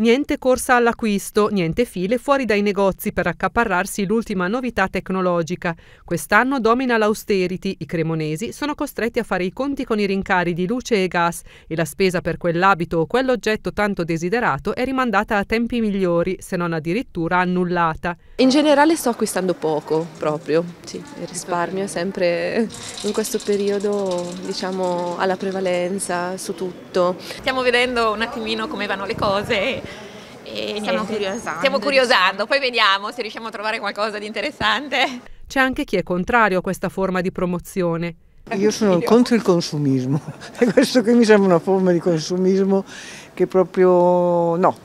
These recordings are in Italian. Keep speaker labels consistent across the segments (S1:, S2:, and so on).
S1: Niente corsa all'acquisto, niente file fuori dai negozi per accaparrarsi l'ultima novità tecnologica. Quest'anno domina l'austerity, i cremonesi sono costretti a fare i conti con i rincari di luce e gas e la spesa per quell'abito o quell'oggetto tanto desiderato è rimandata a tempi migliori, se non addirittura annullata. In generale sto acquistando
S2: poco proprio, sì, il
S1: risparmio è sempre in questo periodo diciamo alla prevalenza su tutto.
S2: Stiamo vedendo un attimino come vanno le cose e stiamo curiosando. Stiamo curiosando, poi vediamo se riusciamo a trovare qualcosa di interessante.
S1: C'è anche chi è contrario a questa forma di promozione. Io sono contro
S3: il consumismo, è questo che mi sembra una forma di consumismo che proprio
S1: no.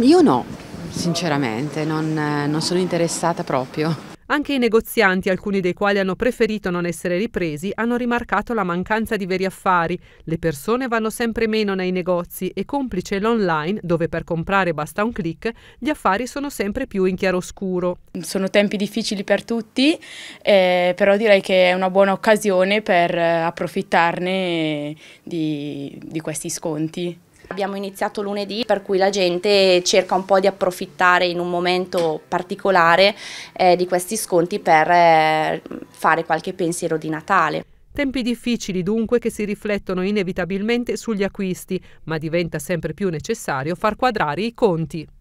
S1: Io no, sinceramente, non, non sono interessata proprio. Anche i negozianti, alcuni dei quali hanno preferito non essere ripresi, hanno rimarcato la mancanza di veri affari. Le persone vanno sempre meno nei negozi e complice l'online, dove per comprare basta un clic, gli affari sono sempre più in chiaroscuro. Sono tempi difficili
S4: per tutti, eh, però direi che è una buona occasione per eh, approfittarne di, di questi sconti.
S3: Abbiamo iniziato lunedì per cui la gente cerca un po' di approfittare in un momento particolare eh, di questi sconti per eh, fare qualche pensiero di Natale.
S1: Tempi difficili dunque che si riflettono inevitabilmente sugli acquisti, ma diventa sempre più necessario far quadrare i conti.